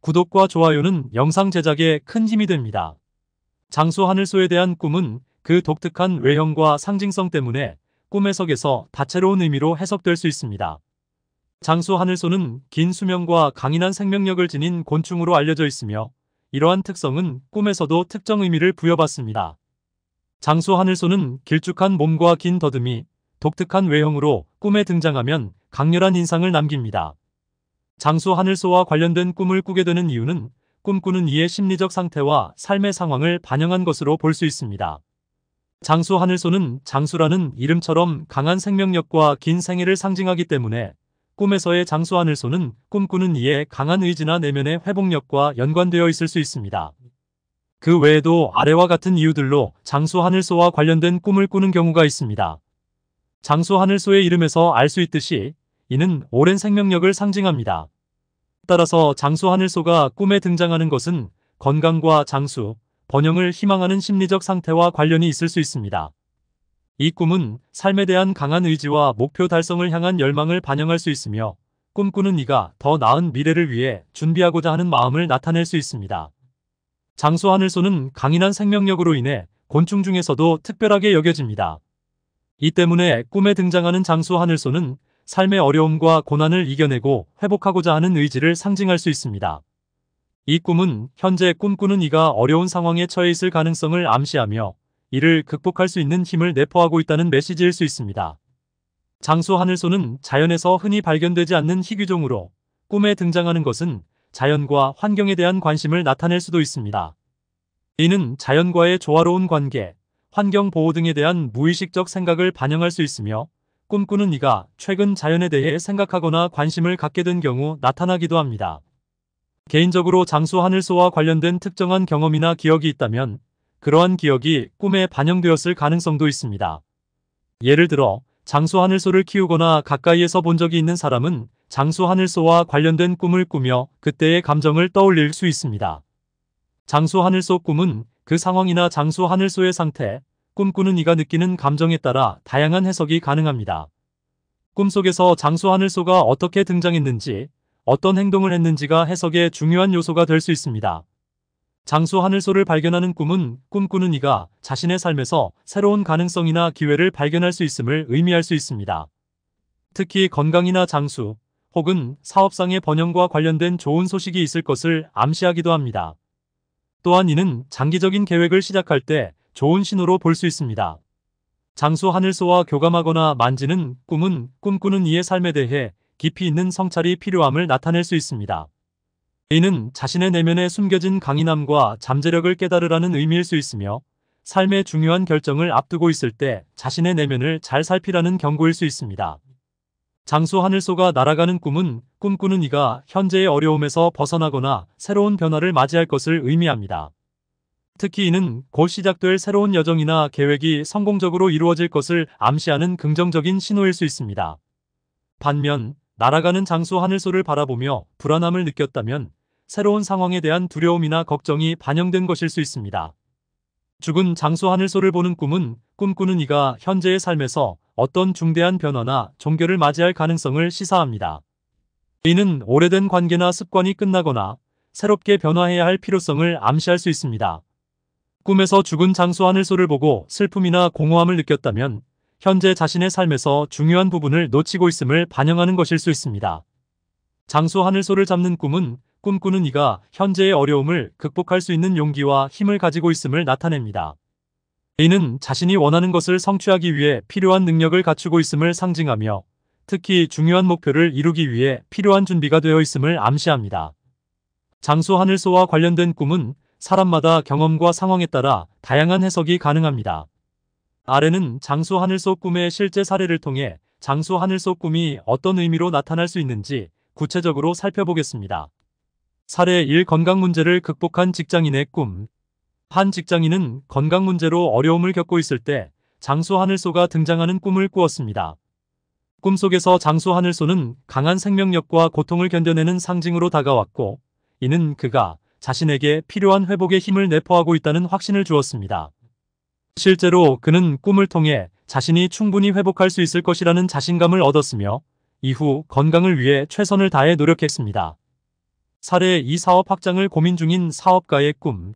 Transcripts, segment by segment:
구독과 좋아요는 영상 제작에 큰 힘이 됩니다. 장수 하늘소에 대한 꿈은 그 독특한 외형과 상징성 때문에 꿈의 석에서 다채로운 의미로 해석될 수 있습니다. 장수 하늘소는 긴 수명과 강인한 생명력을 지닌 곤충으로 알려져 있으며 이러한 특성은 꿈에서도 특정 의미를 부여받습니다. 장수 하늘소는 길쭉한 몸과 긴 더듬이, 독특한 외형으로 꿈에 등장하면 강렬한 인상을 남깁니다. 장수 하늘소와 관련된 꿈을 꾸게 되는 이유는 꿈꾸는 이의 심리적 상태와 삶의 상황을 반영한 것으로 볼 수 있습니다. 장수 하늘소는 장수라는 이름처럼 강한 생명력과 긴 생애를 상징하기 때문에 꿈에서의 장수 하늘소는 꿈꾸는 이의 강한 의지나 내면의 회복력과 연관되어 있을 수 있습니다. 그 외에도 아래와 같은 이유들로 장수 하늘소와 관련된 꿈을 꾸는 경우가 있습니다. 장수 하늘소의 이름에서 알 수 있듯이 이는 오랜 생명력을 상징합니다. 따라서 장수 하늘소가 꿈에 등장하는 것은 건강과 장수, 번영을 희망하는 심리적 상태와 관련이 있을 수 있습니다. 이 꿈은 삶에 대한 강한 의지와 목표 달성을 향한 열망을 반영할 수 있으며 꿈꾸는 이가 더 나은 미래를 위해 준비하고자 하는 마음을 나타낼 수 있습니다. 장수 하늘소는 강인한 생명력으로 인해 곤충 중에서도 특별하게 여겨집니다. 이 때문에 꿈에 등장하는 장수 하늘소는 삶의 어려움과 고난을 이겨내고 회복하고자 하는 의지를 상징할 수 있습니다. 이 꿈은 현재 꿈꾸는 이가 어려운 상황에 처해 있을 가능성을 암시하며 이를 극복할 수 있는 힘을 내포하고 있다는 메시지일 수 있습니다. 장수 하늘소는 자연에서 흔히 발견되지 않는 희귀종으로 꿈에 등장하는 것은 자연과 환경에 대한 관심을 나타낼 수도 있습니다. 이는 자연과의 조화로운 관계, 환경 보호 등에 대한 무의식적 생각을 반영할 수 있으며 꿈꾸는 이가 최근 자연에 대해 생각하거나 관심을 갖게 된 경우 나타나기도 합니다. 개인적으로 장수 하늘소와 관련된 특정한 경험이나 기억이 있다면 그러한 기억이 꿈에 반영되었을 가능성도 있습니다. 예를 들어 장수 하늘소를 키우거나 가까이에서 본 적이 있는 사람은 장수 하늘소와 관련된 꿈을 꾸며 그때의 감정을 떠올릴 수 있습니다. 장수 하늘소 꿈은 그 상황이나 장수 하늘소의 상태, 꿈꾸는 이가 느끼는 감정에 따라 다양한 해석이 가능합니다. 꿈속에서 장수 하늘소가 어떻게 등장했는지, 어떤 행동을 했는지가 해석의 중요한 요소가 될 수 있습니다. 장수 하늘소를 발견하는 꿈은 꿈꾸는 이가 자신의 삶에서 새로운 가능성이나 기회를 발견할 수 있음을 의미할 수 있습니다. 특히 건강이나 장수, 혹은 사업상의 번영과 관련된 좋은 소식이 있을 것을 암시하기도 합니다. 또한 이는 장기적인 계획을 시작할 때 좋은 신호로 볼 수 있습니다. 장수 하늘소와 교감하거나 만지는 꿈은 꿈꾸는 이의 삶에 대해 깊이 있는 성찰이 필요함을 나타낼 수 있습니다. 이는 자신의 내면에 숨겨진 강인함과 잠재력을 깨달으라는 의미일 수 있으며 삶의 중요한 결정을 앞두고 있을 때 자신의 내면을 잘 살피라는 경고일 수 있습니다. 장수 하늘소가 날아가는 꿈은 꿈꾸는 이가 현재의 어려움에서 벗어나거나 새로운 변화를 맞이할 것을 의미합니다. 특히 이는 곧 시작될 새로운 여정이나 계획이 성공적으로 이루어질 것을 암시하는 긍정적인 신호일 수 있습니다. 반면 날아가는 장수 하늘소를 바라보며 불안함을 느꼈다면 새로운 상황에 대한 두려움이나 걱정이 반영된 것일 수 있습니다. 죽은 장수 하늘소를 보는 꿈은 꿈꾸는 이가 현재의 삶에서 어떤 중대한 변화나 종결을 맞이할 가능성을 시사합니다. 이는 오래된 관계나 습관이 끝나거나 새롭게 변화해야 할 필요성을 암시할 수 있습니다. 꿈에서 죽은 장수하늘 소를 보고 슬픔이나 공허함을 느꼈다면 현재 자신의 삶에서 중요한 부분을 놓치고 있음을 반영하는 것일 수 있습니다. 장수 하늘소를 잡는 꿈은 꿈꾸는 이가 현재의 어려움을 극복할 수 있는 용기와 힘을 가지고 있음을 나타냅니다. 이는 자신이 원하는 것을 성취하기 위해 필요한 능력을 갖추고 있음을 상징하며 특히 중요한 목표를 이루기 위해 필요한 준비가 되어 있음을 암시합니다. 장수 하늘소와 관련된 꿈은 사람마다 경험과 상황에 따라 다양한 해석이 가능합니다. 아래는 장수 하늘속 꿈의 실제 사례를 통해 장수 하늘속 꿈이 어떤 의미로 나타날 수 있는지 구체적으로 살펴보겠습니다. 사례 1 건강 문제를 극복한 직장인의 꿈. 한 직장인은 건강 문제로 어려움을 겪고 있을 때 장수 하늘소가 등장하는 꿈을 꾸었습니다. 꿈속에서 장수 하늘소는 강한 생명력과 고통을 견뎌내는 상징으로 다가왔고 이는 그가 자신에게 필요한 회복의 힘을 내포하고 있다는 확신을 주었습니다. 실제로 그는 꿈을 통해 자신이 충분히 회복할 수 있을 것이라는 자신감을 얻었으며 이후 건강을 위해 최선을 다해 노력했습니다. 사례 이 사업 확장을 고민 중인 사업가의 꿈.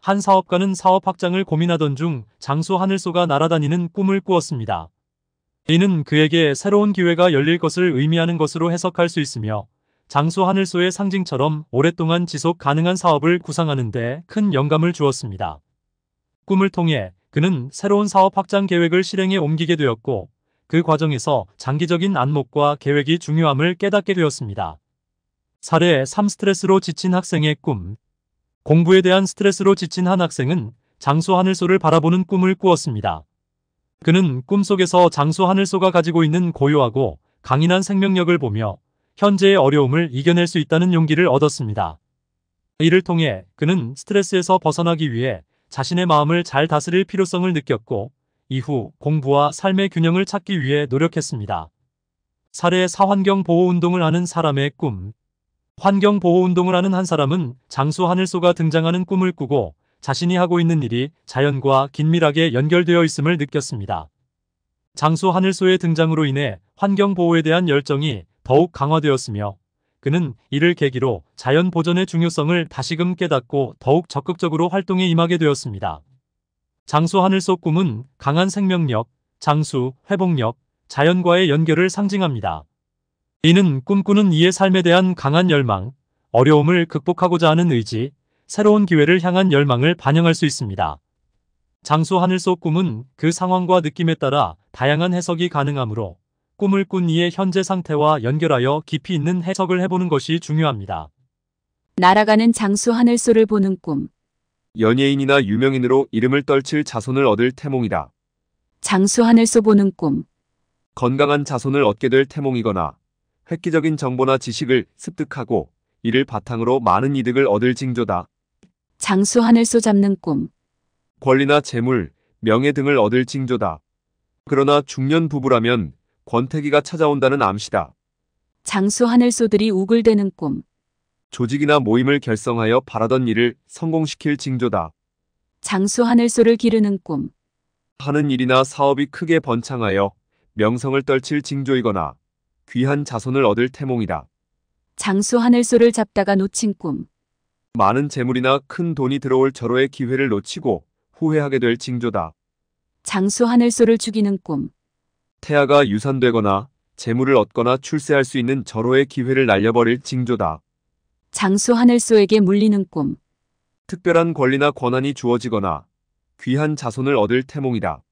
한 사업가는 사업 확장을 고민하던 중 장수 하늘소가 날아다니는 꿈을 꾸었습니다. 이는 그에게 새로운 기회가 열릴 것을 의미하는 것으로 해석할 수 있으며 장수 하늘소의 상징처럼 오랫동안 지속 가능한 사업을 구상하는 데 큰 영감을 주었습니다. 꿈을 통해 그는 새로운 사업 확장 계획을 실행에 옮기게 되었고 그 과정에서 장기적인 안목과 계획이 중요함을 깨닫게 되었습니다. 사례 3 스트레스로 지친 학생의 꿈 공부에 대한 스트레스로 지친 한 학생은 장수 하늘소를 바라보는 꿈을 꾸었습니다. 그는 꿈속에서 장수 하늘소가 가지고 있는 고요하고 강인한 생명력을 보며 현재의 어려움을 이겨낼 수 있다는 용기를 얻었습니다. 이를 통해 그는 스트레스에서 벗어나기 위해 자신의 마음을 잘 다스릴 필요성을 느꼈고 이후 공부와 삶의 균형을 찾기 위해 노력했습니다. 사례 사환경 보호 운동을 하는 사람의 꿈 환경 보호 운동을 하는 한 사람은 장수 하늘소가 등장하는 꿈을 꾸고 자신이 하고 있는 일이 자연과 긴밀하게 연결되어 있음을 느꼈습니다. 장수 하늘소의 등장으로 인해 환경 보호에 대한 열정이 더욱 강화되었으며 그는 이를 계기로 자연 보전의 중요성을 다시금 깨닫고 더욱 적극적으로 활동에 임하게 되었습니다. 장수 하늘 속 꿈은 강한 생명력, 장수, 회복력, 자연과의 연결을 상징합니다. 이는 꿈꾸는 이의 삶에 대한 강한 열망, 어려움을 극복하고자 하는 의지, 새로운 기회를 향한 열망을 반영할 수 있습니다. 장수 하늘 속 꿈은 그 상황과 느낌에 따라 다양한 해석이 가능하므로 꿈을 꾼 이의 현재 상태와 연결하여 깊이 있는 해석을 해보는 것이 중요합니다. 날아가는 장수 하늘소를 보는 꿈. 연예인이나 유명인으로 이름을 떨칠 자손을 얻을 태몽이다. 장수 하늘소 보는 꿈. 건강한 자손을 얻게 될 태몽이거나 획기적인 정보나 지식을 습득하고 이를 바탕으로 많은 이득을 얻을 징조다. 장수 하늘소 잡는 꿈. 권리나 재물, 명예 등을 얻을 징조다. 그러나 중년 부부라면 권태기가 찾아온다는 암시다. 장수 하늘소들이 우글대는 꿈. 조직이나 모임을 결성하여 바라던 일을 성공시킬 징조다. 장수 하늘소를 기르는 꿈. 하는 일이나 사업이 크게 번창하여 명성을 떨칠 징조이거나 귀한 자손을 얻을 태몽이다. 장수 하늘소를 잡다가 놓친 꿈. 많은 재물이나 큰 돈이 들어올 절호의 기회를 놓치고 후회하게 될 징조다. 장수 하늘소를 죽이는 꿈. 태아가 유산되거나 재물을 얻거나 출세할 수 있는 절호의 기회를 날려버릴 징조다. 장수 하늘소에게 물리는 꿈. 특별한 권리나 권한이 주어지거나 귀한 자손을 얻을 태몽이다.